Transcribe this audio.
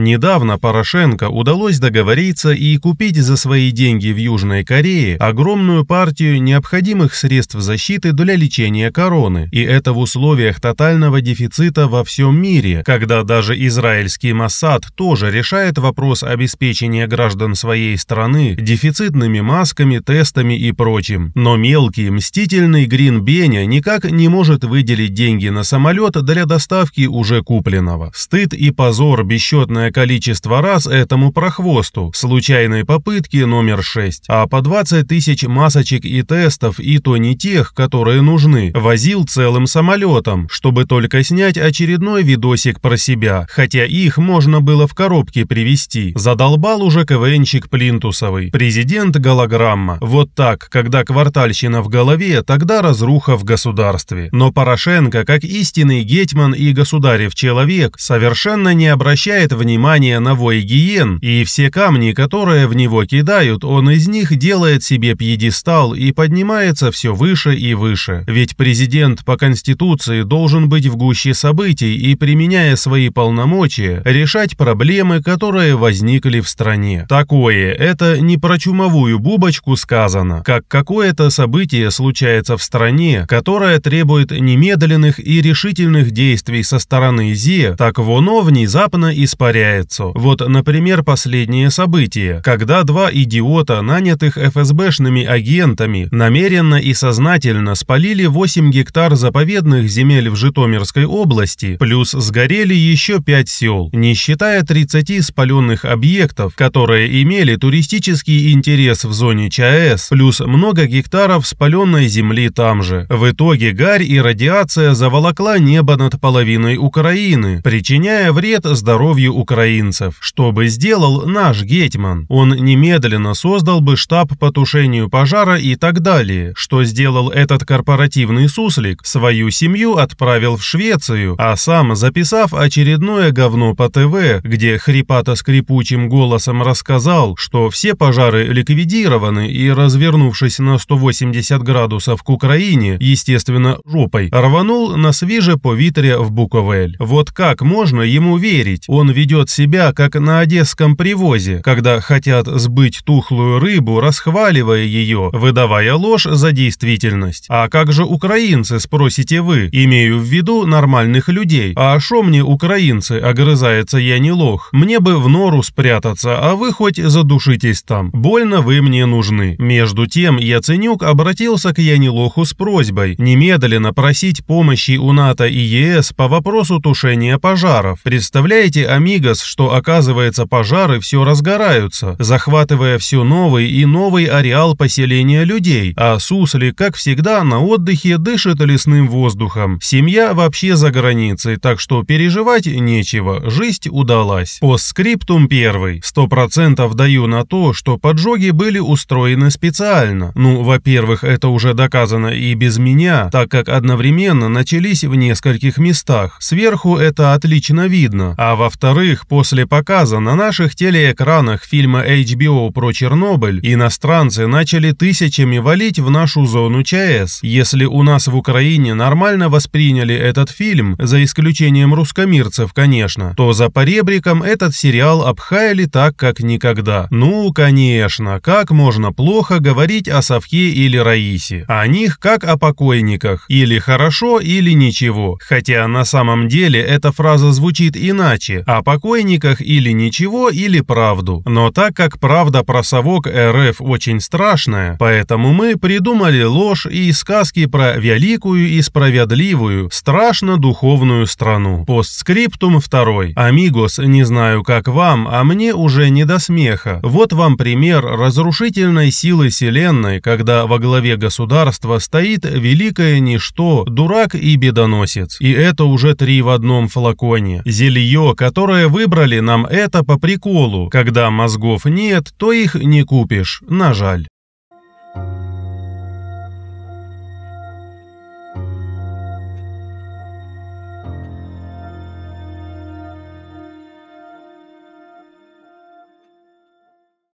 Недавно Порошенко удалось договориться и купить за свои деньги в Южной Корее огромную партию необходимых средств защиты для лечения короны, и это в условиях тотального дефицита во всем мире, когда даже израильский Моссад тоже решает вопрос обеспечения граждан своей страны дефицитными масками, тестами и прочим. Но мелкий, мстительный Грин Беня никак не может выделить деньги на самолет для доставки уже купленного. Стыд и позор бесчетное количество раз этому прохвосту, случайные попытки номер 6, а по 20 тысяч масочек и тестов и то не тех, которые нужны, возил целым самолетом, чтобы только снять очередной видосик про себя, хотя их можно было в коробке привезти. Задолбал уже квнчик Плинтусовый, президент голограмма. Вот так, когда квартальщина в голове, тогда разруха в государстве. Но Порошенко, как истинный гетьман и государев человек, совершенно не обращает внимания внимание на вой гиен, и все камни, которые в него кидают, он из них делает себе пьедестал и поднимается все выше и выше. Ведь президент по Конституции должен быть в гуще событий и, применяя свои полномочия, решать проблемы, которые возникли в стране. Такое это не про чумовую бубочку сказано, как какое-то событие случается в стране, которое требует немедленных и решительных действий со стороны ЗИ, так воно внезапно испаряется повторяются. Вот, например, последние события, когда два идиота, нанятых ФСБшными агентами, намеренно и сознательно спалили 8 гектар заповедных земель в Житомирской области, плюс сгорели еще 5 сел, не считая 30 спаленных объектов, которые имели туристический интерес в зоне ЧАЭС, плюс много гектаров спаленной земли там же. В итоге гарь и радиация заволокла небо над половиной Украины, причиняя вред здоровью Украины украинцев. Что бы сделал наш гетман? Он немедленно создал бы штаб по тушению пожара и так далее. Что сделал этот корпоративный суслик? Свою семью отправил в Швецию, а сам, записав очередное говно по ТВ, где хрипато-скрипучим голосом рассказал, что все пожары ликвидированы и, развернувшись на 180 градусов к Украине, естественно, жопой, рванул на свиже по Витре в Буковель. Вот как можно ему верить? Он ведет ведет себя, как на одесском привозе, когда хотят сбыть тухлую рыбу, расхваливая ее, выдавая ложь за действительность. А как же украинцы, спросите вы? Имею в виду нормальных людей. А шо мне украинцы, огрызается я не лох. Мне бы в нору спрятаться, а вы хоть задушитесь там. Больно вы мне нужны. Между тем Яценюк обратился к Янилоху с просьбой немедленно просить помощи у НАТО и ЕС по вопросу тушения пожаров. Представляете, Амиго, Вегас, что, оказывается, пожары все разгораются, захватывая все новый и новый ареал поселения людей, а Сусли, как всегда, на отдыхе дышит лесным воздухом. Семья вообще за границей, так что переживать нечего, жизнь удалась. По Постскриптум первый. Сто процентов даю на то, что поджоги были устроены специально. Ну, во-первых, это уже доказано и без меня, так как одновременно начались в нескольких местах. Сверху это отлично видно. А во-вторых, отдыхающих после показа на наших телеэкранах фильма HBO про Чернобыль иностранцы начали тысячами валить в нашу зону ЧАЭС. Если у нас в Украине нормально восприняли этот фильм, за исключением русскомирцев, конечно, то за поребриком этот сериал обхаяли так, как никогда. Ну, конечно, как можно плохо говорить о Совке или Раисе? О них как о покойниках. Или хорошо, или ничего. Хотя на самом деле эта фраза звучит иначе. О а покой покойниках или ничего, или правду. Но так как правда про совок РФ очень страшная, поэтому мы придумали ложь и сказки про великую и справедливую, страшно духовную страну. Постскриптум 2. Амигос, не знаю как вам, а мне уже не до смеха. Вот вам пример разрушительной силы Вселенной, когда во главе государства стоит великое ничто, дурак и бедоносец. И это уже три в одном флаконе. Зелье, которое вы Выбрали нам это по приколу. Когда мозгов нет, то их не купишь, на жаль.